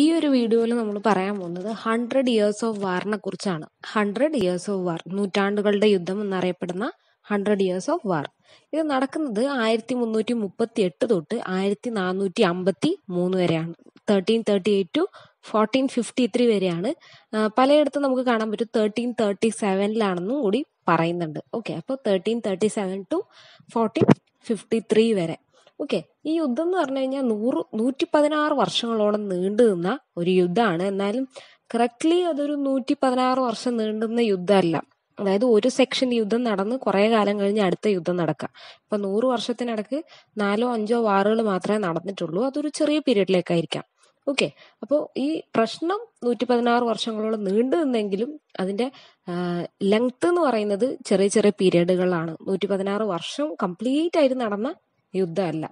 ഈ ഒരു വീഡിയോയിൽ നമ്മൾ പറയാൻ പോകുന്നത് ഹൺഡ്രഡ് ഇയേഴ്സ് ഓഫ് വാറിനെ കുറിച്ചാണ് ഹൺഡ്രഡ് ഇയേഴ്സ് ഓഫ് വാർ നൂറ്റാണ്ടുകളുടെ യുദ്ധം എന്നറിയപ്പെടുന്ന ഹൺഡ്രഡ് ഇയേഴ്സ് ഓഫ് വാർ ഇത് നടക്കുന്നത് ആയിരത്തി മുന്നൂറ്റി മുപ്പത്തി എട്ട് തൊട്ട് ആയിരത്തി നാനൂറ്റി അമ്പത്തി മൂന്ന് വരെയാണ് thirteen thirty eight to fourteen fifty three വരെയാണ് പലയിടത്തും നമുക്ക് കാണാൻ പറ്റും തേർട്ടീൻ തേർട്ടി സെവനിലാണെന്നും കൂടി പറയുന്നുണ്ട് ഓക്കെ അപ്പോൾ thirteen thirty seven to fourteen fifty three വരെ ഓക്കെ ഈ യുദ്ധം എന്ന് പറഞ്ഞു കഴിഞ്ഞാൽ നൂറ് നൂറ്റി പതിനാറ് വർഷങ്ങളോളം നീണ്ടു നിന്ന ഒരു യുദ്ധമാണ് എന്നാലും കറക്റ്റ്ലി അതൊരു നൂറ്റി പതിനാറ് വർഷം നീണ്ടുന്ന യുദ്ധമല്ല അതായത് ഒരു സെക്ഷൻ യുദ്ധം നടന്ന് കുറേ കാലം കഴിഞ്ഞ് അടുത്ത യുദ്ധം നടക്കാം ഇപ്പൊ നൂറ് വർഷത്തിനിടക്ക് നാലോ അഞ്ചോ വാറുകൾ മാത്രമേ നടന്നിട്ടുള്ളൂ അതൊരു ചെറിയ പീരീഡിലേക്കായിരിക്കാം ഓക്കെ അപ്പോൾ ഈ പ്രശ്നം നൂറ്റി പതിനാറ് വർഷങ്ങളോളം നീണ്ടു നിന്നെങ്കിലും അതിന്റെ ലെങ്ത് എന്ന് പറയുന്നത് ചെറിയ ചെറിയ പീരീഡുകളാണ് നൂറ്റി പതിനാറ് വർഷം കംപ്ലീറ്റ് ആയിട്ട് നടന്ന യുദ്ധമല്ല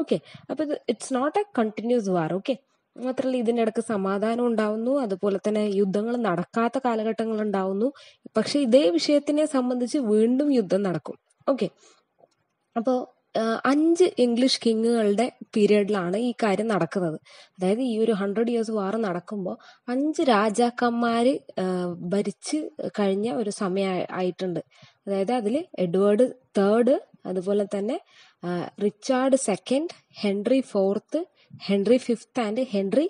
ഓക്കെ അപ്പോൾ ഇത് it's not a continuous war okay മാത്രമല്ല ഇതിൻ്റെ ഇടയ്ക്ക് സമാധാനം ഉണ്ടാവുന്നു അതുപോലെ തന്നെ യുദ്ധങ്ങൾ നടക്കാത്ത കാലഘട്ടങ്ങൾ ഉണ്ടാവുന്നു പക്ഷെ ഇതേ വിഷയത്തിനെ സംബന്ധിച്ച് വീണ്ടും യുദ്ധം നടക്കും ഓക്കെ അപ്പോൾ അഞ്ച് ഇംഗ്ലീഷ് കിങ്ങുകളുടെ പീരീഡിലാണ് ഈ കാര്യം നടക്കുന്നത് അതായത് ഈ ഒരു ഹൺഡ്രഡ് ഇയേഴ്സ് വാർ നടക്കുമ്പോൾ അഞ്ച് രാജാക്കന്മാർ ഭരിച്ച് കഴിഞ്ഞ ഒരു സമയ ആയിട്ടുണ്ട് അതായത് അതിൽ എഡ്വേർഡ് തേർഡ് അതുപോലെ തന്നെ Richard second Henry fourth Henry fifth and Henry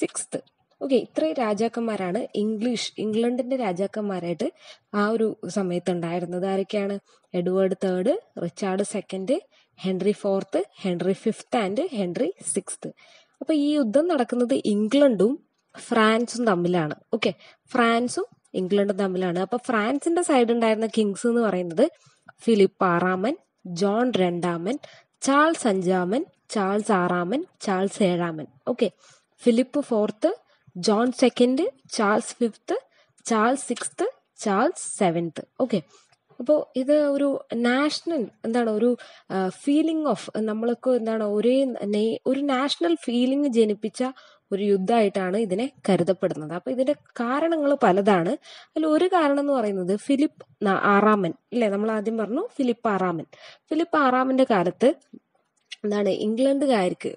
sixth okay ഇത്രയും രാജാക്കന്മാരാണ് ഇംഗ്ലീഷ് ഇംഗ്ലണ്ടിന്റെ രാജാക്കന്മാരായിട്ട് ആ ഒരു സമയത്ത് ഉണ്ടായിരുന്നത് ആരൊക്കെയാണ് Edward third Richard second Henry fourth Henry fifth and Henry sixth അപ്പൊ ഈ യുദ്ധം നടക്കുന്നത് ഇംഗ്ലണ്ടും ഫ്രാൻസും തമ്മിലാണ് ഓക്കെ ഫ്രാൻസും ഇംഗ്ലണ്ടും തമ്മിലാണ് അപ്പൊ ഫ്രാൻസിന്റെ സൈഡ് ഉണ്ടായിരുന്ന കിങ്സ് എന്ന് പറയുന്നത് ഫിലിപ്പ് ആറാമൻ ജോൺ രണ്ടാമൻ ചാൾസ് അഞ്ചാമൻ ചാൾസ് ആറാമൻ ചാൾസ് ഏഴാമൻ okay Philip fourth John second Charles fifth Charles sixth Charles seventh okay അപ്പോൾ ഇത് ഒരു നാഷണൽ എന്താണ് ഒരു ഫീലിംഗ് ഓഫ് നമ്മൾക്ക് എന്താണ് ഒരേ ഒരു നാഷണൽ ഫീലിംഗ് ജനിപ്പിച്ച ഒരു യുദ്ധമായിട്ടാണ് ഇതിനെ കരുതപ്പെടുന്നത് അപ്പൊ ഇതിന്റെ കാരണങ്ങൾ പലതാണ് അതിൽ ഒരു കാരണം എന്ന് പറയുന്നത് ഫിലിപ്പ് ആറാമൻ ഇല്ലേ നമ്മൾ ആദ്യം പറഞ്ഞു ഫിലിപ്പ് ആറാമൻ ഫിലിപ്പ് ആറാമന്റെ കാലത്ത് എന്താണ് ഇംഗ്ലണ്ടുകാർക്ക്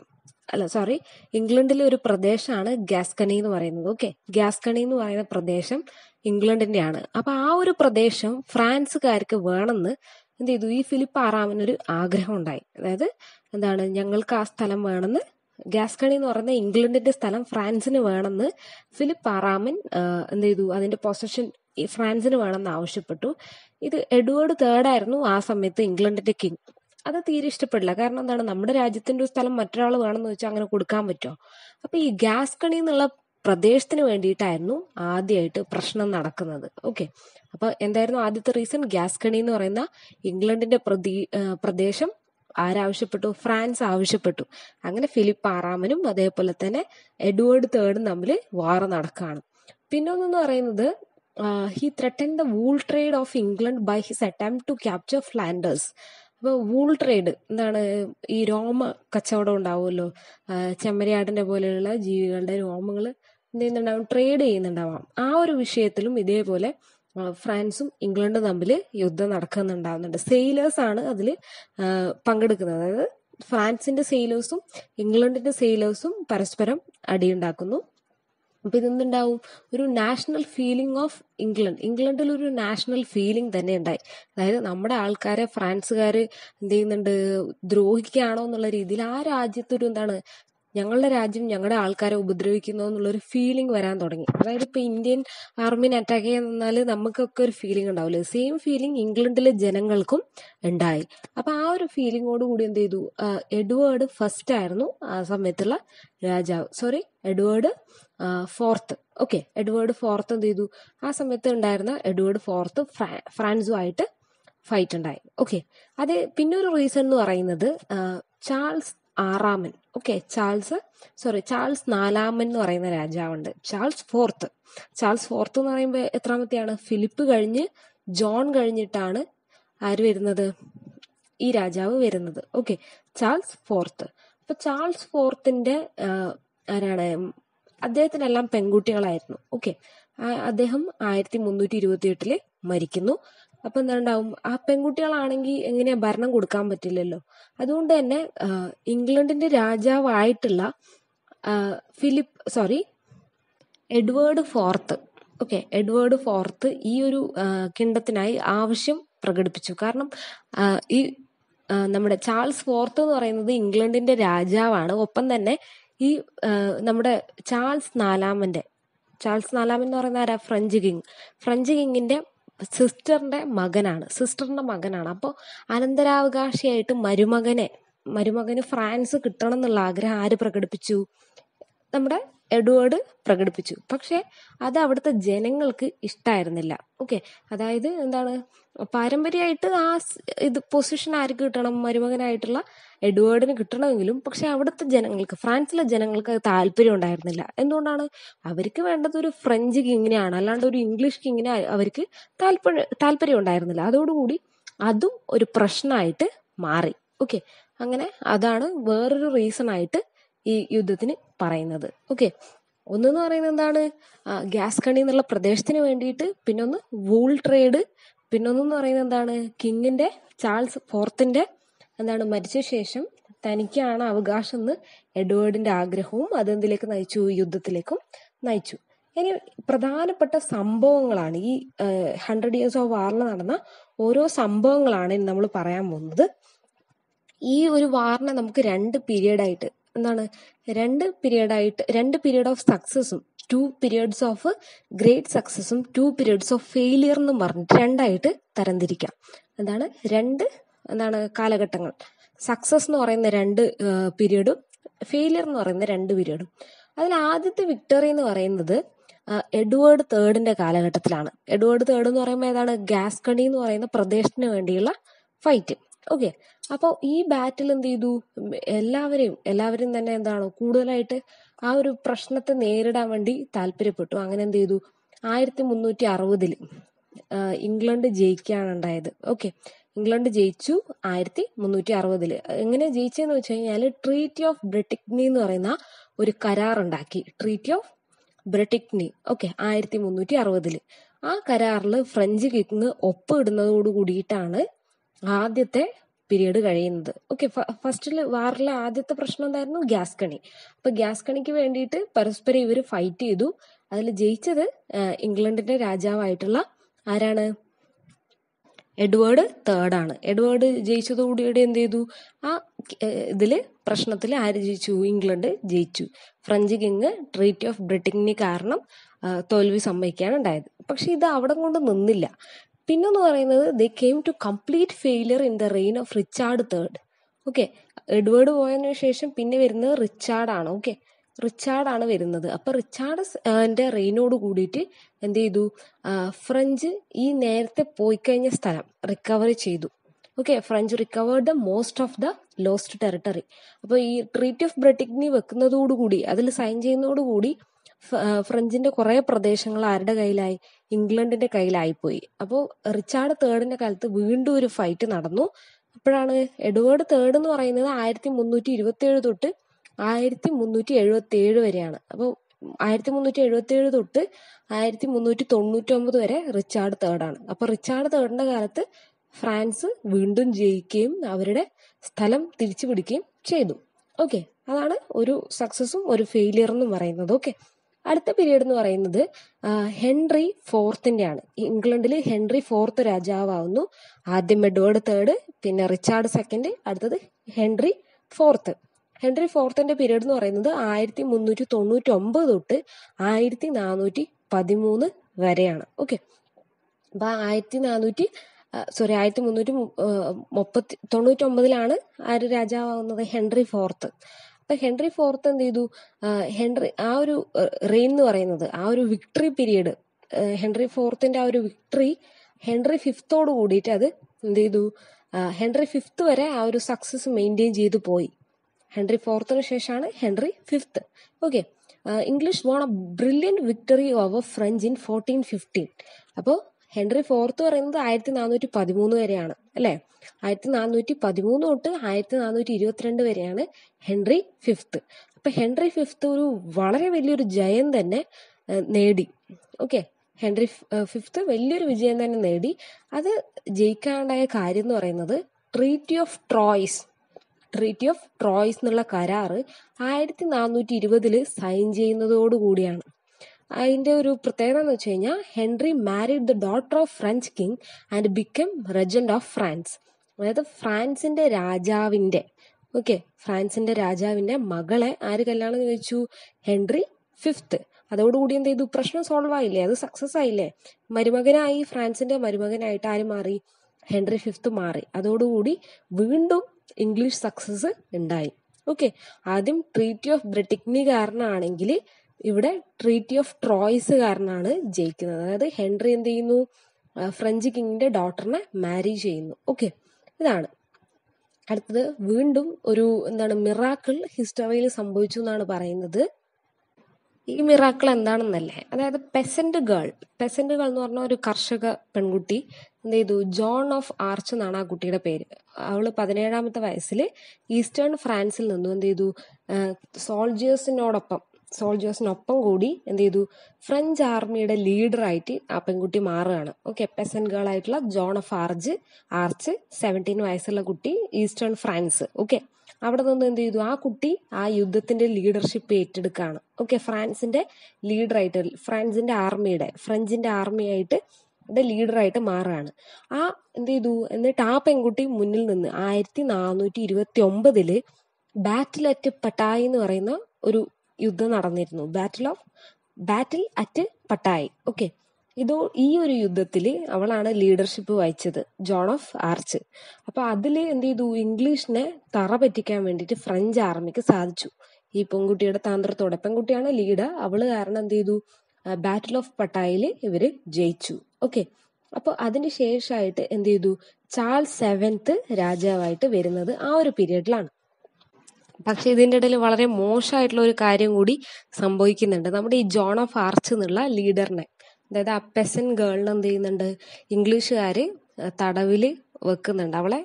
അല്ല സോറി ഇംഗ്ലണ്ടിലെ ഒരു പ്രദേശമാണ് ഗ്യാസ്കണി എന്ന് പറയുന്നത് ഓക്കെ ഗ്യാസ്കണി എന്ന് പറയുന്ന പ്രദേശം ഇംഗ്ലണ്ടിന്റെ ആണ് അപ്പൊ ആ ഒരു പ്രദേശം ഫ്രാൻസുകാർക്ക് വേണമെന്ന് എന്ത് ചെയ്തു ഈ ഫിലിപ്പ് ആറാമന് ഒരു ആഗ്രഹം ഉണ്ടായി അതായത് എന്താണ് ഞങ്ങൾക്ക് ആ സ്ഥലം വേണമെന്ന് ഗാസ്കണി എന്ന് പറയുന്ന ഇംഗ്ലണ്ടിന്റെ സ്ഥലം ഫ്രാൻസിന് വേണമെന്ന് ഫിലിപ്പ് ആറാമൻ എന്ത് ചെയ്തു അതിന്റെ പൊസഷൻ ഫ്രാൻസിന് വേണമെന്ന് ആവശ്യപ്പെട്ടു ഇത് എഡ്വേർഡ് തേർഡ് ആയിരുന്നു ആ സമയത്ത് ഇംഗ്ലണ്ടിന്റെ കിങ് അത് തീരെ ഇഷ്ടപ്പെടില്ല കാരണം എന്താണ് നമ്മുടെ രാജ്യത്തിന്റെ ഒരു സ്ഥലം മറ്റൊരാൾ വേണമെന്ന് വെച്ചാൽ അങ്ങനെ കൊടുക്കാൻ പറ്റുമോ അപ്പൊ ഈ ഗാസ്കണി എന്നുള്ള പ്രദേശത്തിന് വേണ്ടിയിട്ടായിരുന്നു ആദ്യമായിട്ട് പ്രശ്നം നടക്കുന്നത് ഓക്കെ അപ്പൊ എന്തായിരുന്നു ആദ്യത്തെ റീസൺ ഗ്യാസ്കണി എന്ന് പറയുന്ന ഇംഗ്ലണ്ടിന്റെ പ്രദേശം ആരാവശ്യപ്പെട്ടു ഫ്രാൻസ് ആവശ്യപ്പെട്ടു അങ്ങനെ ഫിലിപ്പ് ആറാമനും അതേപോലെ തന്നെ എഡ്വേർഡ് തേർഡും തമ്മിൽ വാറ നടക്കുകയാണ് പിന്നൊന്നെന്ന് പറയുന്നത് he threatened the wool trade of England by his attempt to capture Flanders അപ്പോൾ വൂൾ ട്രേഡ് എന്താണ് ഈ രോമ കച്ചവടം ഉണ്ടാവുമല്ലോ ചെമ്മരിയാടിൻ്റെ പോലെയുള്ള ജീവികളുടെ രോമങ്ങൾ എന്ത് ചെയ്യുന്നുണ്ടാവും ട്രേഡ് ചെയ്യുന്നുണ്ടാവാം ആ ഒരു വിഷയത്തിലും ഇതേപോലെ ഫ്രാൻസും ഇംഗ്ലണ്ടും തമ്മിൽ യുദ്ധം നടക്കുന്നുണ്ടാവുന്നുണ്ട് സെയിലേഴ്സ് ആണ് അതിൽ പങ്കെടുക്കുന്നത് അതായത് ഫ്രാൻസിന്റെ സെയിലേഴ്സും ഇംഗ്ലണ്ടിന്റെ സെയിലേഴ്സും പരസ്പരം അടിയുണ്ടാക്കുന്നു അപ്പൊ ഇതെന്തുണ്ടാവും ഒരു നാഷണൽ ഫീലിംഗ് ഓഫ് ഇംഗ്ലണ്ട് ഇംഗ്ലണ്ടിൽ ഒരു നാഷണൽ ഫീലിംഗ് തന്നെ ഉണ്ടായി അതായത് നമ്മുടെ ആൾക്കാരെ ഫ്രാൻസുകാർ എന്ത് ചെയ്യുന്നുണ്ട് ദ്രോഹിക്കുകയാണോ എന്നുള്ള രീതിയിൽ ആ രാജ്യത്തൊരു എന്താണ് ഞങ്ങളുടെ രാജ്യം ഞങ്ങളുടെ ആൾക്കാരെ ഉപദ്രവിക്കുന്നു എന്നുള്ളൊരു ഫീലിംഗ് വരാൻ തുടങ്ങി അതായത് ഇപ്പൊ ഇന്ത്യൻ ആർമിനെ അറ്റാക്ക് ചെയ്യാൻ നിന്നാൽ നമുക്കൊക്കെ ഒരു ഫീലിംഗ് ഉണ്ടാവില്ലേ സെയിം ഫീലിംഗ് ഇംഗ്ലണ്ടിലെ ജനങ്ങൾക്കും ഉണ്ടായി അപ്പോൾ ആ ഒരു ഫീലിംഗോട് കൂടി എന്ത് ചെയ്തു എഡ്വേർഡ് ഫസ്റ്റ് ആയിരുന്നു ആ സമയത്തുള്ള രാജാവ് sorry Edward fourth okay Edward fourth എന്ത് ചെയ്തു ആ സമയത്ത് ഉണ്ടായിരുന്ന എഡ്വേർഡ് ഫോർത്ത് ഫ്രാൻസുമായിട്ട് ഫൈറ്റ് ഉണ്ടായി ഓക്കെ അതെ പിന്നെ ഒരു റീസൺ എന്ന് പറയുന്നത് ചാൾസ് ആറാമൻ ഓക്കെ ചാൾസ് സോറി ചാൾസ് നാലാമൻ എന്ന് പറയുന്ന രാജാവുണ്ട് ചാൾസ് ഫോർത്ത് ചാൾസ് ഫോർത്ത് എന്ന് പറയുമ്പോൾ എത്രാമത്തെയാണ് ഫിലിപ്പ് കഴിഞ്ഞ് ജോൺ കഴിഞ്ഞിട്ടാണ് ആര് വരുന്നത് ഈ രാജാവ് വരുന്നത് ഓക്കെ ചാൾസ് ഫോർത്ത് അപ്പൊ ചാൾസ് ഫോർത്തിന്റെ ആരാണ് അദ്ദേഹത്തിനെല്ലാം പെൺകുട്ടികളായിരുന്നു ഓക്കെ അദ്ദേഹം ആയിരത്തി മുന്നൂറ്റി ഇരുപത്തി എട്ടില് മരിക്കുന്നു അപ്പൊ എന്താണ്ടാവും ആ പെൺകുട്ടികളാണെങ്കിൽ എങ്ങനെയാ ഭരണം കൊടുക്കാൻ പറ്റില്ലല്ലോ അതുകൊണ്ട് തന്നെ ഇംഗ്ലണ്ടിന്റെ രാജാവായിട്ടുള്ള Philip sorry Edward fourth okay Edward fourth ഈ ഒരു കിണ്ടത്തിനായി ആവശ്യം പ്രകടിപ്പിച്ചു കാരണം ഈ നമ്മുടെ ചാൾസ് ഫോർത്ത് എന്ന് പറയുന്നത് ഇംഗ്ലണ്ടിന്റെ രാജാവാണ് ഒപ്പം തന്നെ ഈ നമ്മുടെ ചാൾസ് നാലാമന്റെ ചാൾസ് നാലാമൻ എന്ന് പറയുന്ന ആരാ ഫ്രഞ്ച് കിങ് ഫ്രഞ്ച് കിങ്ങിന്റെ സിസ്റ്ററിന്റെ മകനാണ് സിസ്റ്ററിന്റെ മകനാണ് അപ്പോൾ അനന്തരാവകാശിയായിട്ട് മരുമകനെ മരുമകന് ഫ്രാൻസ് കിട്ടണം എന്നുള്ള ആഗ്രഹം ആര് പ്രകടിപ്പിച്ചു നമ്മുടെ എഡ്വേർഡ് പ്രകടിപ്പിച്ചു പക്ഷെ അത് അവിടുത്തെ ജനങ്ങൾക്ക് ഇഷ്ടമായിരുന്നില്ല ഓക്കെ അതായത് എന്താണ് പാരമ്പര്യമായിട്ട് ആ ഇത് പൊസിഷൻ ആർക്ക് കിട്ടണം മരുമകനായിട്ടുള്ള എഡ്വേർഡിന് കിട്ടണമെങ്കിലും പക്ഷെ അവിടുത്തെ ജനങ്ങൾക്ക് ഫ്രാൻസിലെ ജനങ്ങൾക്ക് താല്പര്യം ഉണ്ടായിരുന്നില്ല എന്തുകൊണ്ടാണ് അവർക്ക് വേണ്ടത് ഒരു ഫ്രഞ്ച് കിങ്ങിനെയാണ് അല്ലാണ്ട് ഒരു ഇംഗ്ലീഷ് കിങ്ങിനെ അവർക്ക് താല്പര്യം താല്പര്യം ഉണ്ടായിരുന്നില്ല അതോടുകൂടി അതും ഒരു പ്രശ്നമായിട്ട് മാറി ഓക്കെ അങ്ങനെ അതാണ് വേറൊരു റീസൺ ആയിട്ട് ഈ യുദ്ധത്തിന് പറയുന്നത് ഓക്കെ ഒന്നെന്ന് പറയുന്നത് എന്താണ് ഗ്യാസ് കണി എന്നുള്ള പ്രദേശത്തിന് വേണ്ടിയിട്ട് പിന്നൊന്ന് വൂൾ ട്രേഡ് പിന്നൊന്നെന്ന് പറയുന്നത് എന്താണ് കിങ്ങിന്റെ ചാൾസ് ഫോർത്തിന്റെ എന്താണ് മരിച്ച ശേഷം തനിക്കാണ് അവകാശം എന്ന് എഡ്വേർഡിന്റെ ആഗ്രഹവും അതെന്തിലേക്ക് നയിച്ചു യുദ്ധത്തിലേക്കും നയിച്ചു ഇനി പ്രധാനപ്പെട്ട സംഭവങ്ങളാണ് ഈ ഹൺഡ്രഡ് ഇയേഴ്സ് ഓഫ് വാറിൽ നടന്ന ഓരോ സംഭവങ്ങളാണ് നമ്മൾ പറയാൻ പോകുന്നത് ഈ ഒരു വാറിനെ നമുക്ക് രണ്ട് പീരീഡായിട്ട് എന്താണ് രണ്ട് പീരീഡായിട്ട് രണ്ട് പീരീഡ് ഓഫ് സക്സസും ടു പീരിയഡ്സ് ഓഫ് ഗ്രേറ്റ് സക്സസും ടു പീരിയഡ്സ് ഓഫ് ഫെയിലിയർ എന്നും പറഞ്ഞു രണ്ടായിട്ട് തരംതിരിക്കാം എന്താണ് രണ്ട് എന്താണ് കാലഘട്ടങ്ങൾ സക്സസ് എന്ന് പറയുന്ന രണ്ട് പീരീഡും ഫെയിലിയർ എന്ന് പറയുന്ന രണ്ട് പീരീഡും അതിൽ ആദ്യത്തെ വിക്ടറി എന്ന് പറയുന്നത് എഡ്വേർഡ് തേർഡിന്റെ കാലഘട്ടത്തിലാണ് എഡ്വേർഡ് തേർഡ് എന്ന് പറയുമ്പോൾ ഏതാണ് ഗാസ്കണി എന്ന് പറയുന്ന പ്രദേശത്തിന് വേണ്ടിയുള്ള ഫൈറ്റ് ഓക്കെ അപ്പോൾ ഈ ബാറ്റിൽ എന്ത് ചെയ്തു എല്ലാവരെയും എല്ലാവരും തന്നെ എന്താണോ കൂടുതലായിട്ട് ആ ഒരു പ്രശ്നത്തെ നേരിടാൻ വേണ്ടി താല്പര്യപ്പെട്ടു അങ്ങനെ എന്ത് ചെയ്തു ആയിരത്തി മുന്നൂറ്റി അറുപതിൽ ഇംഗ്ലണ്ട് ജയിക്കുകയാണ് ഉണ്ടായത് ഓക്കെ ഇംഗ്ലണ്ട് ജയിച്ചു ആയിരത്തി മുന്നൂറ്റി അറുപതില് എങ്ങനെ ജയിച്ചെന്ന് വെച്ച് കഴിഞ്ഞാൽ ട്രീറ്റി ഓഫ് ബ്രിട്ടിക്നി എന്ന് പറയുന്ന ഒരു കരാർ ഉണ്ടാക്കി ട്രീറ്റി ഓഫ് ബ്രിട്ടിക്നി ഓക്കെ ആയിരത്തി മുന്നൂറ്റി അറുപതില് ആ കരാറിൽ ഫ്രഞ്ച് കിങ് ഒപ്പിടുന്നതോട് കൂടിയിട്ടാണ് ആദ്യത്തെ പീരീഡ് കഴിയുന്നത് ഓക്കെ ഫസ്റ്റിൽ വാറിലെ ആദ്യത്തെ പ്രശ്നം എന്തായിരുന്നു ഗ്യാസ് കണി അപ്പൊ ഗ്യാസ് കണിക്ക് വേണ്ടിയിട്ട് പരസ്പരം ഇവർ ഫൈറ്റ് ചെയ്തു അതിൽ ജയിച്ചത് ഇംഗ്ലണ്ടിന്റെ രാജാവായിട്ടുള്ള ആരാണ് എഡ്വേർഡ് തേർഡ് ആണ് എഡ്വേർഡ് ജയിച്ചതോടുകൂടി എന്ത് ചെയ്തു ആ ഇതില് പ്രശ്നത്തിൽ ആര് ജയിച്ചു ഇംഗ്ലണ്ട് ജയിച്ചു ഫ്രഞ്ച് കിങ് ട്രീറ്റി ഓഫ് ബ്രിട്ടനിന് കാരണം തോൽവി സമ്മതിക്കാണ് ഉണ്ടായത് പക്ഷെ ഇത് അവിടെ കൊണ്ട് നിന്നില്ല പിന്നെന്ന് പറയുന്നത് the came to complete failure in the reign of Richard third okay Edward പോയതിനു ശേഷം പിന്നെ വരുന്നത് റിച്ചാർഡാണ് ഓക്കെ റിച്ചാർഡാണ് വരുന്നത് അപ്പൊ റിച്ചാർഡ് എന്റെ റെയിനോട് കൂടിയിട്ട് എന്ത് ചെയ്തു ഫ്രഞ്ച് ഈ നേരത്തെ പോയി കഴിഞ്ഞ സ്ഥലം റിക്കവർ ചെയ്തു okay French recovered the most of the lost territory അപ്പോൾ ഈ ട്രീറ്റ് ഓഫ് ബ്രിട്ടിഗ്നി വെക്കുന്നതോടുകൂടി അതിൽ സൈൻ ചെയ്യുന്നതോടുകൂടി ഫ്രഞ്ചിന്റെ കുറേ പ്രദേശങ്ങൾ ആരുടെ കയ്യിലായി ഇംഗ്ലണ്ടിന്റെ കയ്യിലായിപ്പോയി അപ്പോൾ റിച്ചാർഡ് തേർഡിന്റെ കാലത്ത് വീണ്ടും ഒരു ഫൈറ്റ് നടന്നു അപ്പോഴാണ് എഡ്വേർഡ് തേർഡ് എന്ന് പറയുന്നത് ആയിരത്തി മുന്നൂറ്റി ഇരുപത്തി ഏഴ് തൊട്ട് ആയിരത്തി മുന്നൂറ്റി എഴുപത്തി ഏഴ് വരെയാണ് അപ്പോൾ ആയിരത്തി മുന്നൂറ്റി എഴുപത്തി ഏഴ് തൊട്ട് ആയിരത്തി മുന്നൂറ്റി തൊണ്ണൂറ്റി ഒമ്പത് വരെ റിച്ചാർഡ് തേർഡാണ് അപ്പൊ റിച്ചാർഡ് തേർഡിന്റെ കാലത്ത് ഫ്രാൻസ് വീണ്ടും ജയിക്കുകയും അവരുടെ സ്ഥലം തിരിച്ചു പിടിക്കുകയും ചെയ്തു ഓക്കെ അതാണ് ഒരു സക്സസും ഒരു ഫെയിലിയർ എന്നും പറയുന്നത് ഓക്കെ അടുത്ത പീരീഡ് എന്ന് പറയുന്നത് ഹെൻറി ഫോർത്തിന്റെ ആണ് ഇംഗ്ലണ്ടിൽ ഹെൻറി ഫോർത്ത് രാജാവാവുന്നു ആദ്യം എഡ്വേർഡ് തേർഡ് പിന്നെ റിച്ചാർഡ് സെക്കൻഡ് അടുത്തത് ഹെൻറി ഫോർത്ത് ഹെൻറി ഫോർത്തിന്റെ പീരീഡ് എന്ന് പറയുന്നത് ആയിരത്തി മുന്നൂറ്റി തൊണ്ണൂറ്റി ഒമ്പത് തൊട്ട് ആയിരത്തി നാനൂറ്റി പതിമൂന്ന് വരെയാണ് ഓക്കെ അപ്പൊ ആയിരത്തി നാനൂറ്റി സോറി ആയിരത്തി മുന്നൂറ്റി മുപ്പത്തി തൊണ്ണൂറ്റി ഒമ്പതിലാണ് ആര് രാജാവാകുന്നത് ഹെൻറി ഫോർത്ത് അപ്പൊ ഹെൻറി ഫോർത്ത് എന്ത് ചെയ്തു ഹെൻറി ആ ഒരു റെയിൻ എന്ന് പറയുന്നത് ആ ഒരു വിക്ടറി പീരീഡ് ഹെൻറി ഫോർത്തിന്റെ ആ ഒരു വിക്ടറി ഹെൻറി ഫിഫ്ത്തോട് കൂടിയിട്ട് അത് എന്ത് ചെയ്തു ഹെൻറി ഫിഫ്ത്ത് വരെ ആ ഒരു സക്സസ് മെയിൻറ്റെയിൻ ചെയ്ത് പോയി ഹെൻറി ഫോർത്തിന് ശേഷമാണ് Henry fifth okay English won a brilliant victory over French in fourteen fifteen അപ്പോൾ ഹെൻറി ഫോർത്ത് പറയുന്നത് ആയിരത്തി നാനൂറ്റി പതിമൂന്ന് വരെയാണ് അല്ലെ ആയിരത്തി നാനൂറ്റി പതിമൂന്ന് തൊട്ട് ആയിരത്തി നാനൂറ്റി ഇരുപത്തിരണ്ട് വരെയാണ് ഹെൻറി ഫിഫ്ത്ത് അപ്പൊ ഹെൻറി ഫിഫ്ത്ത് ഒരു വളരെ വലിയൊരു ജയം തന്നെ നേടി ഓക്കെ ഹെൻറി ഫിഫ്ത്ത് വലിയൊരു വിജയം തന്നെ നേടി അത് ജയിക്കാനുണ്ടായ കാര്യം എന്ന് പറയുന്നത് treaty of Troyes treaty of Troyes എന്നുള്ള കരാറ് ആയിരത്തി നാനൂറ്റി ഇരുപതില് സൈൻ ചെയ്യുന്നതോടുകൂടിയാണ് അതിന്റെ ഒരു പ്രത്യേകത എന്ന് വെച്ച് കഴിഞ്ഞാൽ Henry married the daughter of French king and become regent of France അതായത് ഫ്രാൻസിന്റെ രാജാവിന്റെ ഓക്കെ ഫ്രാൻസിന്റെ രാജാവിന്റെ മകളെ ആര് കല്യാണം കഴിച്ചു ഹെൻറി ഫിഫ്ത്ത് അതോടുകൂടി എന്ത് ചെയ്തു പ്രശ്നം സോൾവ് ആയില്ലേ അത് സക്സസ് ആയില്ലേ മരുമകനായി ഫ്രാൻസിന്റെ മരുമകനായിട്ട് ആര് മാറി ഹെൻറി ഫിഫ്ത്ത് മാറി അതോടുകൂടി വീണ്ടും ഇംഗ്ലീഷ് സക്സസ് ഉണ്ടായി ഓക്കെ ആദ്യം ട്രീറ്റി ഓഫ് ബ്രിട്ടിക്നി കാരണമാണെങ്കിൽ ഇവിടെ ട്രീറ്റി ഓഫ് ട്രോയ്സ് കാരനാണ് ജയിക്കുന്നത് അതായത് ഹെൻറി എന്ത് ചെയ്യുന്നു ഫ്രഞ്ച് കിങ്ങിന്റെ ഡോട്ടറിനെ മാരി ചെയ്യുന്നു ഓക്കെ ഇതാണ് അടുത്തത് വീണ്ടും ഒരു എന്താണ് മിറാക്കിൾ ഹിസ്റ്ററിയിൽ സംഭവിച്ചു എന്നാണ് പറയുന്നത് ഈ മിറാക്കിൾ എന്താണെന്നല്ലേ അതായത് പെസന്റ് ഗേൾ പെസന്റ് ഗേൾ എന്ന് പറഞ്ഞ ഒരു കർഷക പെൺകുട്ടി എന്ത് ചെയ്തു ജോൺ ഓഫ് ആർച്ച് എന്നാണ് ആ കുട്ടിയുടെ പേര് അവൾ പതിനേഴാമത്തെ വയസ്സിൽ ഈസ്റ്റേൺ ഫ്രാൻസിൽ നിന്നും എന്ത് ചെയ്തു സോൾജിയേഴ്സിനോടൊപ്പം സോൾജേഴ്സിനൊപ്പം കൂടി എന്ത് ചെയ്തു ഫ്രഞ്ച് ആർമിയുടെ ലീഡറായിട്ട് ആ പെൺകുട്ടി മാറുകയാണ് ഓക്കെ പെസൻ ഗേൾ ആയിട്ടുള്ള Joan of Arc Arc seventeen വയസ്സുള്ള കുട്ടി ഈസ്റ്റേൺ ഫ്രാൻസ് ഓക്കെ അവിടെ നിന്ന് എന്ത് ചെയ്തു ആ കുട്ടി ആ യുദ്ധത്തിന്റെ ലീഡർഷിപ്പ് ഏറ്റെടുക്കുകയാണ് ഓക്കെ ഫ്രാൻസിന്റെ ലീഡറായിട്ട് ഫ്രാൻസിന്റെ ആർമിയുടെ ഫ്രഞ്ചിന്റെ ആർമിയായിട്ട് യുടെ ലീഡറായിട്ട് മാറുകയാണ് ആ എന്ത് ചെയ്തു എന്നിട്ട് ആ പെൺകുട്ടി മുന്നിൽ നിന്ന് ആയിരത്തി നാനൂറ്റി ഇരുപത്തി ഒമ്പതില് ബാറ്റിൽ അറ്റ് എന്ന് പറയുന്ന ഒരു യുദ്ധം നടന്നിരുന്നു battle of battle at Patay okay ഇതോ ഈ ഒരു യുദ്ധത്തിൽ അവളാണ് ലീഡർഷിപ്പ് വഹിച്ചത് ജോൺ ഓഫ് ആർച്ച് അപ്പൊ അതിൽ എന്ത് ചെയ്തു ഇംഗ്ലീഷിനെ തറ പറ്റിക്കാൻ വേണ്ടിയിട്ട് ഫ്രഞ്ച് ആർമിക്ക് സാധിച്ചു ഈ പെൺകുട്ടിയുടെ താന്ത്രത്തോടെ പെൺകുട്ടിയാണ് ലീഡർ അവള് കാരണം എന്ത് ചെയ്തു ബാറ്റിൽ ഓഫ് പട്ടായിൽ ഇവര് ജയിച്ചു ഓക്കെ അപ്പൊ അതിന് ശേഷമായിട്ട് എന്ത് ചെയ്തു ചാൾസ് സെവൻത്ത് രാജാവായിട്ട് വരുന്നത് ആ ഒരു പീരീഡിലാണ് പക്ഷെ ഇതിൻ്റെ ഇടയിൽ വളരെ മോശമായിട്ടുള്ള ഒരു കാര്യം കൂടി സംഭവിക്കുന്നുണ്ട് നമ്മുടെ ഈ ജോൺ ഓഫ് ആർച്ച് എന്നുള്ള ലീഡറിനെ അതായത് അപ്പസൻ ഗേളിന് എന്ത് ചെയ്യുന്നുണ്ട് ഇംഗ്ലീഷുകാർ തടവിൽ വെക്കുന്നുണ്ട് അവളെ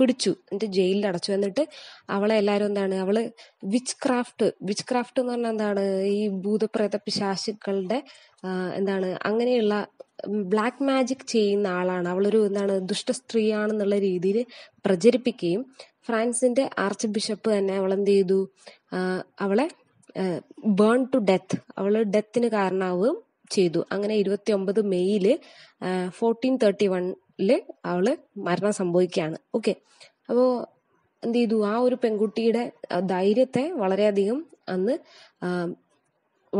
പിടിച്ചു എന്നിട്ട് ജയിലിൽ അടച്ചു എന്നിട്ട് അവളെ എല്ലാവരും എന്താണ് അവള് വിച്ച് ക്രാഫ്റ്റ് വിച്ച് ക്രാഫ്റ്റ് എന്ന് പറഞ്ഞാൽ എന്താണ് ഈ ഭൂതപ്രേത പിശാശുക്കളുടെ എന്താണ് അങ്ങനെയുള്ള ബ്ലാക്ക് മാജിക് ചെയ്യുന്ന ആളാണ് അവളൊരു എന്താണ് ദുഷ്ട സ്ത്രീയാണെന്നുള്ള രീതിയിൽ പ്രചരിപ്പിക്കുകയും ഫ്രാൻസിന്റെ ആർച്ച് ബിഷപ്പ് തന്നെ എന്ത് ചെയ്തു അവളെ ബേൺ ടു ഡെത്ത് അവൾ ഡെത്തിന് കാരണമാവുകയും ചെയ്തു അങ്ങനെ ഇരുപത്തി ഒമ്പത് മെയ്യില് ഫോർട്ടീൻ തേർട്ടി വണ്ണില് അവള് മരണം സംഭവിക്കുകയാണ് ഓക്കെ അപ്പോൾ എന്ത് ചെയ്തു ആ ഒരു പെൺകുട്ടിയുടെ ധൈര്യത്തെ വളരെയധികം അന്ന്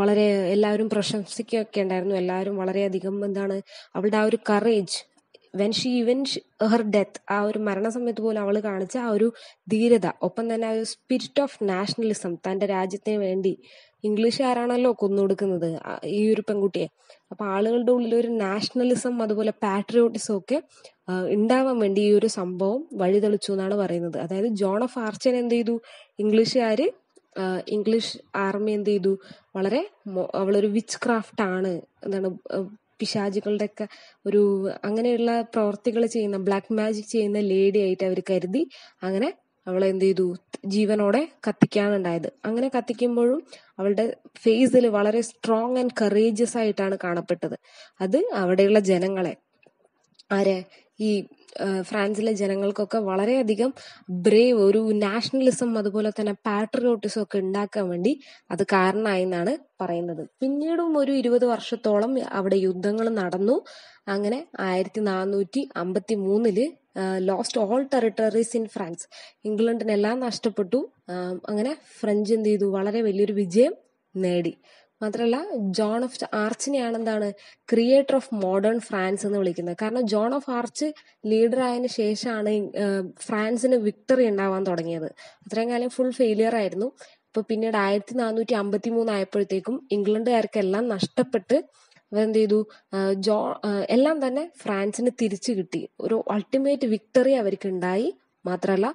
വളരെ എല്ലാവരും പ്രശംസിക്കുകയൊക്കെ ഉണ്ടായിരുന്നു എല്ലാവരും വളരെയധികം എന്താണ് അവളുടെ ആ ഒരു courage when she even her death ആ ഒരു മരണസമയത്ത് പോലും അവൾ കാണിച്ച ആ ഒരു ധീരത ഒപ്പം തന്നെ ആ ഒരു സ്പിരിറ്റ് ഓഫ് നാഷണലിസം തന്റെ രാജ്യത്തിന് വേണ്ടി ഇംഗ്ലീഷുകാരാണല്ലോ കൊന്നുകൊടുക്കുന്നത് ഈ ഒരു പെൺകുട്ടിയെ അപ്പൊ ആളുകളുടെ ഉള്ളിൽ ഒരു നാഷണലിസം അതുപോലെ പാട്രിയോട്ടിസം ഒക്കെ ഉണ്ടാവാൻ വേണ്ടി ഈ ഒരു സംഭവം വഴിതെളിച്ചു എന്നാണ് പറയുന്നത് അതായത് ജോൺ ഓഫ് ആർച്ചൻ എന്ത് ചെയ്തു ഇംഗ്ലീഷുകാര് ഇംഗ്ലീഷ് ആർമി എന്ത് ചെയ്തു വളരെ അവളൊരു വിച്ച് ക്രാഫ്റ്റ് ആണ് എന്താണ് പിശാചുകളുടെ ഒക്കെ ഒരു അങ്ങനെയുള്ള പ്രവർത്തികൾ ചെയ്യുന്ന ബ്ലാക്ക് മാജിക് ചെയ്യുന്ന ലേഡി ആയിട്ട് അവർ കരുതി അങ്ങനെ അവളെ എന്ത് ചെയ്തു ജീവനോടെ കത്തിക്കാനുണ്ടായത് അങ്ങനെ കത്തിക്കുമ്പോഴും അവളുടെ ഫേസിൽ വളരെ സ്ട്രോങ് ആൻഡ് കറേജിയസ് ആയിട്ടാണ് കാണപ്പെട്ടത് അത് അവിടെയുള്ള ജനങ്ങളെ ആരെ ഈ ഫ്രാൻസിലെ ജനങ്ങൾക്കൊക്കെ വളരെയധികം ബ്രേവ് ഒരു നാഷണലിസം അതുപോലെ തന്നെ പാട്രിയോട്ടിസം ഒക്കെ ഉണ്ടാക്കാൻ വേണ്ടി അത് കാരണമായി എന്നാണ് പറയുന്നത് പിന്നീടും ഒരു ഇരുപത് വർഷത്തോളം അവിടെ യുദ്ധങ്ങൾ നടന്നു അങ്ങനെ ആയിരത്തി നാനൂറ്റി അമ്പത്തി മൂന്നില് lost all territories in France ഇംഗ്ലണ്ടിനെല്ലാം നഷ്ടപ്പെട്ടു അങ്ങനെ ഫ്രഞ്ച് എന്ത് ചെയ്തു വളരെ വലിയൊരു വിജയം നേടി മാത്രമല്ല ജോൺ ഓഫ് ആർച്ചിനെയാണ് എന്താണ് ക്രിയേറ്റർ ഓഫ് മോഡേൺ ഫ്രാൻസ് എന്ന് വിളിക്കുന്നത് കാരണം ജോൺ ഓഫ് ആർച്ച് ലീഡർ ആയതിനു ശേഷമാണ് ഫ്രാൻസിന് വിക്ടറി ഉണ്ടാവാൻ തുടങ്ങിയത് അത്രയും കാലം ഫുൾ ഫെയിലിയർ ആയിരുന്നു അപ്പോൾ പിന്നീട് ആയിരത്തി നാനൂറ്റി അമ്പത്തി മൂന്ന് ആയപ്പോഴത്തേക്കും ഇംഗ്ലണ്ടുകാർക്കെല്ലാം നഷ്ടപ്പെട്ട് അവരെന്ത് ചെയ്തു ജോ എല്ലാം തന്നെ ഫ്രാൻസിന് തിരിച്ചു കിട്ടി ഒരു അൾട്ടിമേറ്റ് വിക്ടറി അവർക്ക് ഉണ്ടായി മാത്രമല്ല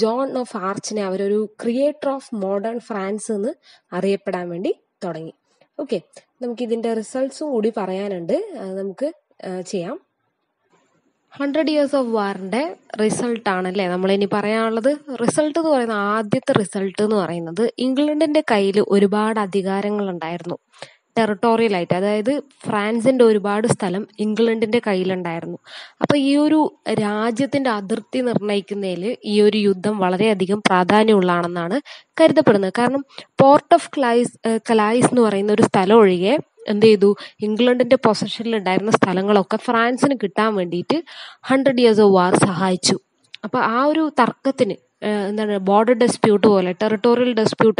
ജോൺ ഓഫ് ആർച്ചിനെ അവരൊരു ക്രിയേറ്റർ ഓഫ് മോഡേൺ ഫ്രാൻസ് എന്ന് അറിയപ്പെടാൻ വേണ്ടി തുടങ്ങി ഓക്കെ നമുക്ക് ഇതിന്റെ റിസൾട്ട്സും കൂടി പറയാനുണ്ട് നമുക്ക് ചെയ്യാം ഹൺഡ്രഡ് ഇയേഴ്സ് ഓഫ് റിസൾട്ട് റിസൾട്ടാണ് അല്ലേ ഇനി പറയാനുള്ളത് റിസൾട്ട് എന്ന് പറയുന്ന ആദ്യത്തെ റിസൾട്ട് എന്ന് പറയുന്നത് ഇംഗ്ലണ്ടിന്റെ കയ്യിൽ ഒരുപാട് അധികാരങ്ങൾ ഉണ്ടായിരുന്നു ടെറിട്ടോറിയലായിട്ട് അതായത് ഫ്രാൻസിന്റെ ഒരുപാട് സ്ഥലം ഇംഗ്ലണ്ടിന്റെ കയ്യിലുണ്ടായിരുന്നു അപ്പോൾ ഈ ഒരു രാജ്യത്തിന്റെ അതിർത്തി നിർണ്ണയിക്കുന്നതിൽ ഈ ഒരു യുദ്ധം വളരെയധികം പ്രാധാന്യമുള്ളതാണെന്നാണ് കരുതപ്പെടുന്നത് കാരണം പോർട്ട് ഓഫ് ക്ലൈസ് ക്ലൈസ് എന്ന് പറയുന്ന ഒരു സ്ഥലം ഒഴികെ എന്ത് ചെയ്തു ഇംഗ്ലണ്ടിന്റെ പൊസഷനിൽ ഉണ്ടായിരുന്ന സ്ഥലങ്ങളൊക്കെ ഫ്രാൻസിന് കിട്ടാൻ വേണ്ടിയിട്ട് ഹൺഡ്രഡ് ഇയേഴ്സ് ഓഫ് വാർ സഹായിച്ചു അപ്പോൾ ആ ഒരു തർക്കത്തിന് എന്താണ് ബോർഡർ ഡിസ്പ്യൂട്ട് പോലെ ടെറിട്ടോറിയൽ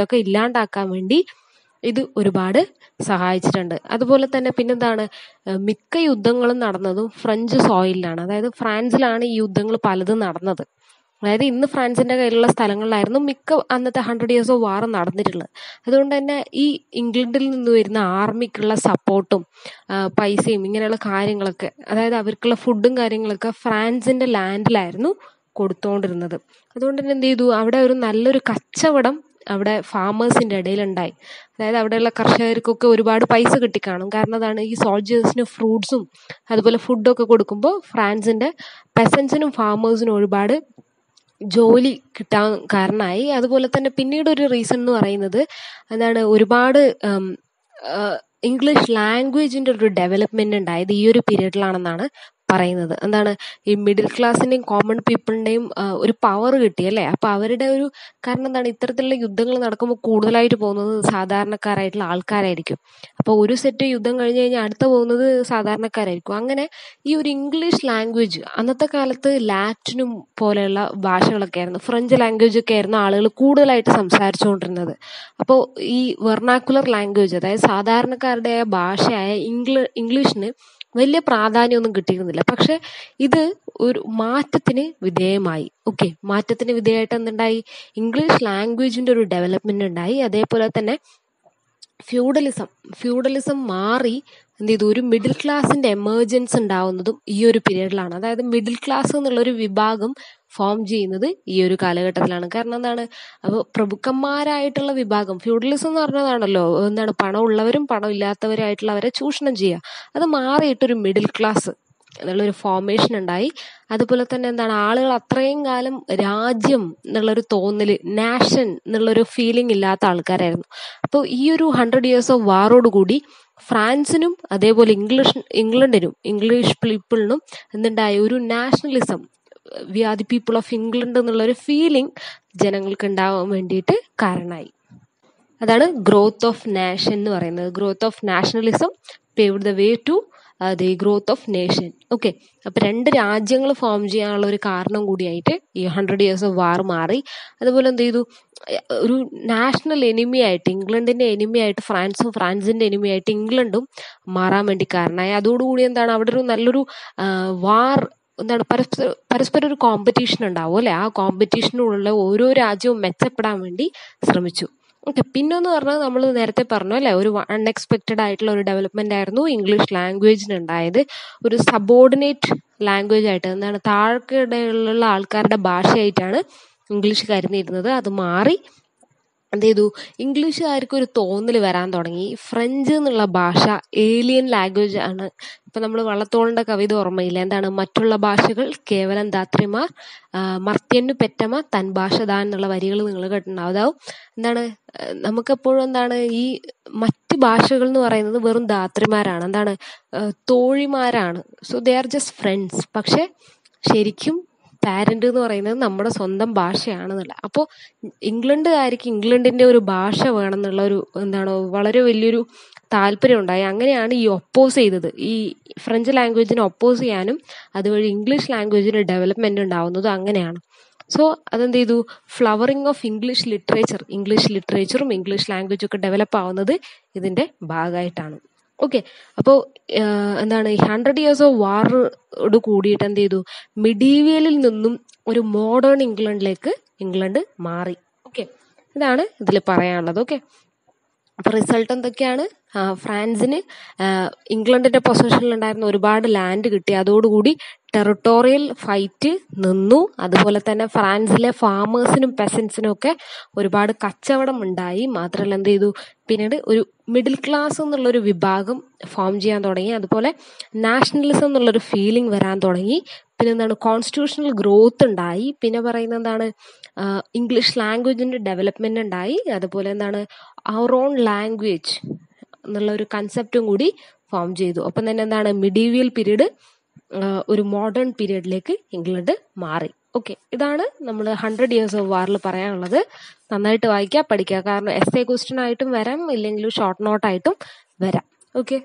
ഒക്കെ ഇല്ലാണ്ടാക്കാൻ വേണ്ടി ഇത് ഒരുപാട് സഹായിച്ചിട്ടുണ്ട് അതുപോലെ തന്നെ പിന്നെന്താണ് മിക്ക യുദ്ധങ്ങളും നടന്നതും ഫ്രഞ്ച് സോയിലാണ് അതായത് ഫ്രാൻസിലാണ് ഈ യുദ്ധങ്ങൾ പലതും നടന്നത് അതായത് ഇന്ന് ഫ്രാൻസിന്റെ കയ്യിലുള്ള സ്ഥലങ്ങളിലായിരുന്നു മിക്ക അന്നത്തെ ഹൺഡ്രഡ് ഇയേഴ്സ് ഓഫ് വാർ നടന്നിട്ടുള്ളത് അതുകൊണ്ട് തന്നെ ഈ ഇംഗ്ലണ്ടിൽ നിന്ന് വരുന്ന ആർമിക്കുള്ള സപ്പോർട്ടും പൈസയും ഇങ്ങനെയുള്ള കാര്യങ്ങളൊക്കെ അതായത് അവർക്കുള്ള ഫുഡും കാര്യങ്ങളൊക്കെ ഫ്രാൻസിന്റെ ലാൻഡിലായിരുന്നു കൊടുത്തുകൊണ്ടിരുന്നത് അതുകൊണ്ട് തന്നെ എന്ത് ചെയ്തു അവിടെ ഒരു നല്ലൊരു കച്ചവടം അവിടെ ഫാമേഴ്സിൻ്റെ ഇടയിലുണ്ടായി അതായത് അവിടെയുള്ള കർഷകർക്കൊക്കെ ഒരുപാട് പൈസ കിട്ടിക്കാണും കാരണം അതാണ് ഈ സോൾജേഴ്സിന് ഫ്രൂട്ട്സും അതുപോലെ ഫുഡൊക്കെ കൊടുക്കുമ്പോൾ ഫ്രാൻസിൻ്റെ പെസൻസിനും ഫാമേഴ്സിനും ഒരുപാട് ജോലി കിട്ടാൻ കാരണമായി അതുപോലെ തന്നെ പിന്നീട് ഒരു റീസൺ എന്ന് പറയുന്നത് എന്താണ് ഒരുപാട് ഇംഗ്ലീഷ് ലാംഗ്വേജിൻ്റെ ഒരു ഡെവലപ്മെൻ്റ് ഉണ്ടായത് ഈ ഒരു പീരീഡിലാണെന്നാണ് പറയുന്നത് എന്താണ് ഈ മിഡിൽ ക്ലാസ്സിന്റെയും കോമൺ പീപ്പിളിന്റെയും ഒരു പവർ കിട്ടി അല്ലേ അപ്പൊ അവരുടെ ഒരു കാരണം എന്താണ് ഇത്തരത്തിലുള്ള യുദ്ധങ്ങൾ നടക്കുമ്പോൾ കൂടുതലായിട്ട് പോകുന്നത് സാധാരണക്കാരായിട്ടുള്ള ആൾക്കാരായിരിക്കും അപ്പോൾ ഒരു സെറ്റ് യുദ്ധം കഴിഞ്ഞ് കഴിഞ്ഞാൽ അടുത്ത പോകുന്നത് സാധാരണക്കാരായിരിക്കും അങ്ങനെ ഈ ഒരു ഇംഗ്ലീഷ് ലാംഗ്വേജ് അന്നത്തെ കാലത്ത് ലാറ്റിനും പോലെയുള്ള ഭാഷകളൊക്കെ ആയിരുന്നു ഫ്രഞ്ച് ലാംഗ്വേജ് ഒക്കെ ആയിരുന്നു ആളുകൾ കൂടുതലായിട്ട് സംസാരിച്ചുകൊണ്ടിരുന്നത് അപ്പോൾ ഈ വെർണാക്കുലർ ലാംഗ്വേജ് അതായത് സാധാരണക്കാരുടെ ഭാഷയായ ഇംഗ്ലീഷിന് വലിയ പ്രാധാന്യമൊന്നും കിട്ടിയിരുന്നില്ല പക്ഷെ ഇത് ഒരു മാറ്റത്തിന് വിധേയമായി ഓക്കെ മാറ്റത്തിന് വിധേയമായിട്ട് എന്തുണ്ടായി ഇംഗ്ലീഷ് ലാംഗ്വേജിന്റെ ഒരു ഡെവലപ്മെന്റ് ഉണ്ടായി അതേപോലെ തന്നെ ഫ്യൂഡലിസം ഫ്യൂഡലിസം മാറി എന്ത് ചെയ്തു ഒരു മിഡിൽ ക്ലാസിന്റെ എമർജൻസ് ഉണ്ടാവുന്നതും ഈ ഒരു പീരീഡിലാണ് അതായത് മിഡിൽ ക്ലാസ് എന്നുള്ള ഒരു വിഭാഗം ഫോം ചെയ്യുന്നത് ഈ ഒരു കാലഘട്ടത്തിലാണ് കാരണം എന്താണ് അപ്പോൾ പ്രഭുക്കന്മാരായിട്ടുള്ള വിഭാഗം ഫ്യൂഡലിസം എന്ന് പറഞ്ഞതാണല്ലോ എന്താണ് പണം ഉള്ളവരും പണം ഇല്ലാത്തവരായിട്ടുള്ളവരെ ചൂഷണം ചെയ്യുക അത് മാറിയിട്ടൊരു മിഡിൽ ക്ലാസ് എന്നുള്ളൊരു ഫോർമേഷൻ ഉണ്ടായി അതുപോലെ തന്നെ എന്താണ് ആളുകൾ അത്രയും കാലം രാജ്യം എന്നുള്ളൊരു തോന്നൽ നാഷൻ എന്നുള്ളൊരു ഫീലിംഗ് ഇല്ലാത്ത ആൾക്കാരായിരുന്നു അപ്പോൾ ഈ ഒരു ഹൺഡ്രഡ് ഇയേഴ്സ് ഓഫ് വാറോടുകൂടി ഫ്രാൻസിനും അതേപോലെ ഇംഗ്ലീഷ് ഇംഗ്ലണ്ടിനും ഇംഗ്ലീഷ് പീപ്പിളിനും എന്തുണ്ടായ ഒരു nationalism we are the people of England എന്നുള്ളൊരു ഫീലിംഗ് ജനങ്ങൾക്ക് ഉണ്ടാവാൻ വേണ്ടിയിട്ട് കാരണമായി അതാണ് ഗ്രോത്ത് ഓഫ് നാഷൻ എന്ന് പറയുന്നത് growth of nationalism pave the way to the growth of nation okay അപ്പോൾ രണ്ട് രാജ്യങ്ങൾ ഫോം ചെയ്യാനുള്ള ഒരു കാരണം കൂടിയായിട്ട് ഈ ഹൺഡ്രഡ് ഇയേഴ്സ് ഓഫ് വാർ മാറി അതുപോലെ എന്ത് ചെയ്തു ഒരു നാഷണൽ എനിമി ആയിട്ട് ഇംഗ്ലണ്ടിന്റെ എനിമി ആയിട്ട് ഫ്രാൻസും ഫ്രാൻസിന്റെ എനിമി ആയിട്ട് ഇംഗ്ലണ്ടും മാറാൻ വേണ്ടി കാരണമായി അതോടുകൂടി എന്താണ് അവിടെ ഒരു നല്ലൊരു വാർ എന്താണ് പരസ്പര പരസ്പരം ഒരു കോമ്പറ്റീഷൻ ഉണ്ടാവും അല്ലെ ആ കോമ്പറ്റീഷനുള്ള ഓരോ രാജ്യവും മെച്ചപ്പെടാൻ വേണ്ടി ശ്രമിച്ചു ഓക്കെ പിന്നൊന്ന് പറഞ്ഞാൽ നമ്മൾ നേരത്തെ പറഞ്ഞു അല്ലേ ഒരു അൺഎക്സ്പെക്റ്റഡ് ആയിട്ടുള്ള ഒരു ഡെവലപ്മെന്റ് ആയിരുന്നു ഇംഗ്ലീഷ് ലാംഗ്വേജിന് ഉണ്ടായത് ഒരു സബോർഡിനേറ്റ് ലാംഗ്വേജ് ആയിട്ട് എന്താണ് താഴ്ക്കിടയിലുള്ള ആൾക്കാരുടെ ഭാഷയായിട്ടാണ് ഇംഗ്ലീഷ് കരുതിയിരുന്നത് അത് മാറി എന്ത് ചെയ്തു ഇംഗ്ലീഷുകാർക്ക് ഒരു തോന്നൽ വരാൻ തുടങ്ങി ഫ്രഞ്ച് എന്നുള്ള ഭാഷ ഏലിയൻ ലാംഗ്വേജ് ആണ് ഇപ്പൊ നമ്മൾ വള്ളത്തോളിന്റെ കവിത ഓർമ്മയില്ല എന്താണ് മറ്റുള്ള ഭാഷകൾ കേവലം ധാത്രിമാർ മർത്യന്നു പെറ്റമ തൻ ഭാഷ താൻ എന്നുള്ള വരികൾ നിങ്ങൾ കേട്ടിട്ടുണ്ടാവും അതാവും എന്താണ് നമുക്കെപ്പോഴും എന്താണ് ഈ മറ്റ് ഭാഷകൾ എന്ന് പറയുന്നത് വെറും ധാത്രിമാരാണ് എന്താണ് തോഴിമാരാണ് so they are just friends പക്ഷെ ശരിക്കും പാരന്റ് എന്ന് പറയുന്നത് നമ്മുടെ സ്വന്തം ഭാഷയാണെന്നുള്ള അപ്പോൾ ഇംഗ്ലണ്ടുകാർക്ക് ഇംഗ്ലണ്ടിന്റെ ഒരു ഭാഷ വേണമെന്നുള്ള ഒരു എന്താണ് വളരെ വലിയൊരു താല്പര്യം ഉണ്ടായി അങ്ങനെയാണ് ഈ ഒപ്പോസ് ചെയ്തത് ഈ ഫ്രഞ്ച് ലാംഗ്വേജിനെ ഒപ്പോസ് ചെയ്യാനും അതുവഴി ഇംഗ്ലീഷ് ലാംഗ്വേജിന് ഡെവലപ്മെന്റ് ഉണ്ടാവുന്നതും അങ്ങനെയാണ് സോ അതെന്ത് ചെയ്തു flowering of English literature English ലിറ്ററേച്ചറും ഇംഗ്ലീഷ് ലാംഗ്വേജും ഒക്കെ ഡെവലപ്പ് ആവുന്നത് ഇതിന്റെ ഭാഗമായിട്ടാണ് ഓക്കെ അപ്പോൾ എന്താണ് ഹൺഡ്രഡ് ഇയേഴ്സ് ഓഫ് വാറോട് കൂടിയിട്ട് എന്ത് ചെയ്തു മിഡീവിയലിൽ നിന്നും ഒരു മോഡേൺ ഇംഗ്ലണ്ടിലേക്ക് ഇംഗ്ലണ്ട് മാറി ഓക്കെ ഇതാണ് ഇതിൽ പറയാനുള്ളത് ഓക്കെ അപ്പോൾ റിസൾട്ട് എന്തൊക്കെയാണ് ഫ്രാൻസിന് ഇംഗ്ലണ്ടിന്റെ പൊസിഷനിലുണ്ടായിരുന്ന ഒരുപാട് ലാൻഡ് കിട്ടി അതോടുകൂടി ടെറിട്ടോറിയൽ ഫൈറ്റ് നിന്നു അതുപോലെ തന്നെ ഫ്രാൻസിലെ ഫാമേഴ്സിനും പെസൻസിനും ഒക്കെ ഒരുപാട് കച്ചവടം ഉണ്ടായി മാത്രമല്ല എന്ത് ചെയ്തു പിന്നീട് ഒരു മിഡിൽ ക്ലാസ് എന്നുള്ളൊരു വിഭാഗം ഫോം ചെയ്യാൻ തുടങ്ങി അതുപോലെ നാഷണലിസം എന്നുള്ളൊരു ഫീലിംഗ് വരാൻ തുടങ്ങി പിന്നെ എന്താണ് കോൺസ്റ്റിറ്റ്യൂഷണൽ ഗ്രോത്ത് ഉണ്ടായി പിന്നെ പറയുന്ന എന്താണ് ഇംഗ്ലീഷ് ലാംഗ്വേജിൻ്റെ ഡെവലപ്മെൻ്റ് ഉണ്ടായി അതുപോലെ എന്താണ് അവർ ഓൺ ലാംഗ്വേജ് എന്നുള്ള ഒരു കൺസെപ്റ്റും കൂടി ഫോം ചെയ്തു ഒപ്പം തന്നെ എന്താണ് മിഡീവിയൽ പീരീഡ് ഒരു മോഡേൺ പീരീഡിലേക്ക് ഇംഗ്ലണ്ട് മാറി ഓക്കെ ഇതാണ് നമ്മൾ ഹൺഡ്രഡ് ഇയേഴ്സ് ഓഫ് വാറിൽ പറയാനുള്ളത് നന്നായിട്ട് വായിക്കുക പഠിക്കുക കാരണം എസ് എ ക്വസ്റ്റ്യൻ ആയിട്ടും വരാം ഇല്ലെങ്കിൽ ഷോർട്ട് നോട്ടായിട്ടും വരാം ഓക്കെ